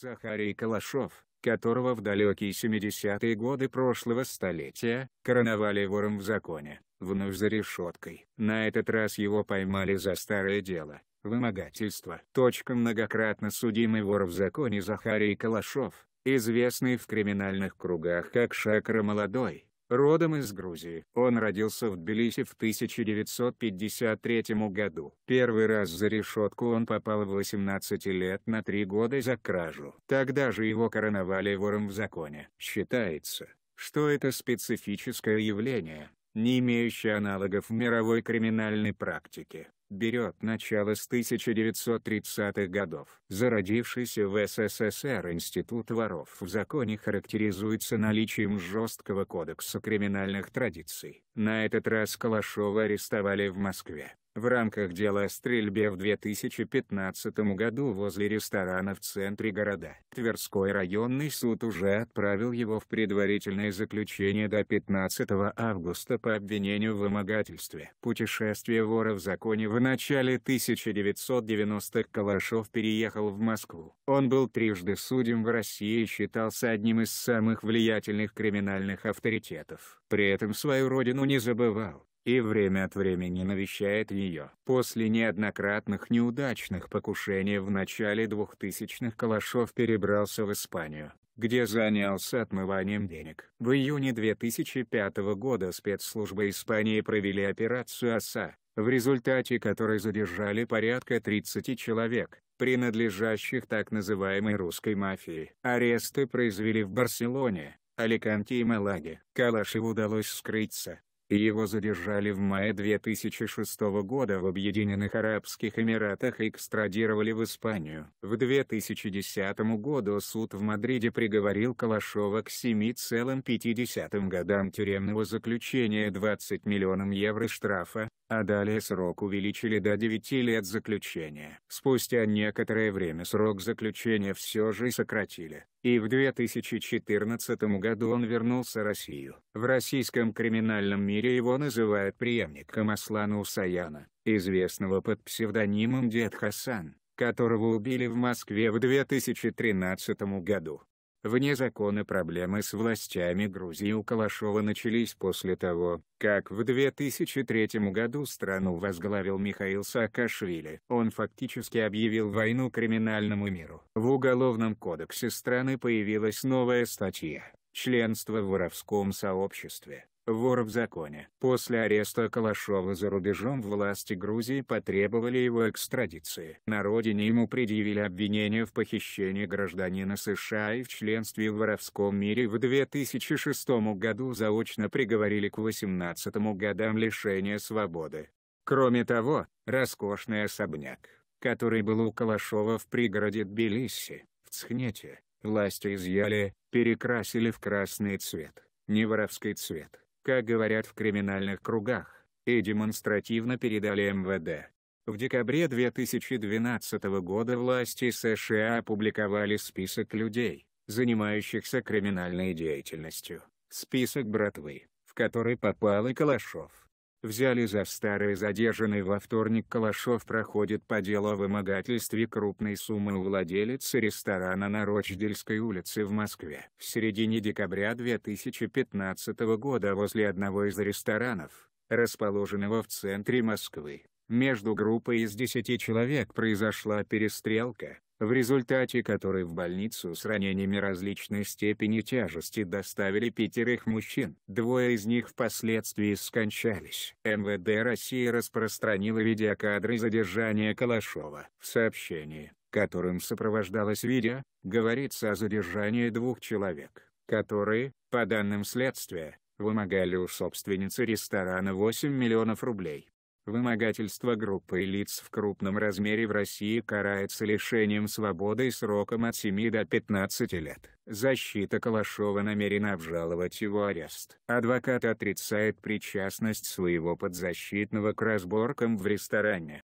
Захарий Калашов, которого в далекие 70-е годы прошлого столетия, короновали вором в законе, вновь за решеткой. На этот раз его поймали за старое дело, вымогательство. Точка многократно судимый вор в законе Захарий Калашов, известный в криминальных кругах как Шакра Молодой, родом из Грузии. Он родился в Тбилиси в 1953 году. Первый раз за решетку он попал в 18 лет на три года за кражу. Тогда же его короновали вором в законе. Считается, что это специфическое явление, не имеющее аналогов в мировой криминальной практике берет начало с 1930-х годов. Зародившийся в СССР институт воров в законе характеризуется наличием жесткого кодекса криминальных традиций. На этот раз Калашова арестовали в Москве в рамках дела о стрельбе в 2015 году возле ресторана в центре города. Тверской районный суд уже отправил его в предварительное заключение до 15 августа по обвинению в вымогательстве. Путешествие вора в законе в начале 1990-х Калашов переехал в Москву. Он был трижды судим в России и считался одним из самых влиятельных криминальных авторитетов. При этом свою родину не забывал и время от времени навещает ее. После неоднократных неудачных покушений в начале 2000-х Калашов перебрался в Испанию, где занялся отмыванием денег. В июне 2005 года спецслужбы Испании провели операцию ОСА, в результате которой задержали порядка 30 человек, принадлежащих так называемой русской мафии. Аресты произвели в Барселоне, Аликанте и Малаге. Калашеву удалось скрыться, и Его задержали в мае 2006 года в Объединенных Арабских Эмиратах и экстрадировали в Испанию. В 2010 году суд в Мадриде приговорил Калашова к 7,5 годам тюремного заключения 20 миллионам евро штрафа, а далее срок увеличили до 9 лет заключения. Спустя некоторое время срок заключения все же сократили, и в 2014 году он вернулся в Россию. В российском криминальном мире его называют преемником Аслана Усаяна, известного под псевдонимом Дед Хасан которого убили в Москве в 2013 году. Вне закона проблемы с властями Грузии у Калашова начались после того, как в 2003 году страну возглавил Михаил Саакашвили. Он фактически объявил войну криминальному миру. В Уголовном кодексе страны появилась новая статья «Членство в воровском сообществе». Вор в законе. После ареста Калашова за рубежом власти Грузии потребовали его экстрадиции. На родине ему предъявили обвинение в похищении гражданина США и в членстве в воровском мире в 2006 году заочно приговорили к 18 годам лишения свободы. Кроме того, роскошный особняк, который был у Калашова в пригороде Тбилиси, в Цхнете, власти изъяли, перекрасили в красный цвет, не воровский цвет как говорят в криминальных кругах, и демонстративно передали МВД. В декабре 2012 года власти США опубликовали список людей, занимающихся криминальной деятельностью, список братвы, в который попал и Калашов. Взяли за старые задержанный во вторник Калашов проходит по делу о вымогательстве крупной суммы у владелицы ресторана на Рочдельской улице в Москве. В середине декабря 2015 года возле одного из ресторанов, расположенного в центре Москвы, между группой из 10 человек произошла перестрелка, в результате которой в больницу с ранениями различной степени тяжести доставили пятерых мужчин. Двое из них впоследствии скончались. МВД России распространило видеокадры задержания Калашова. В сообщении, которым сопровождалось видео, говорится о задержании двух человек, которые, по данным следствия, вымогали у собственницы ресторана 8 миллионов рублей. Вымогательство группы лиц в крупном размере в России карается лишением свободы и сроком от 7 до 15 лет. Защита Калашова намерена обжаловать его арест. Адвокат отрицает причастность своего подзащитного к разборкам в ресторане.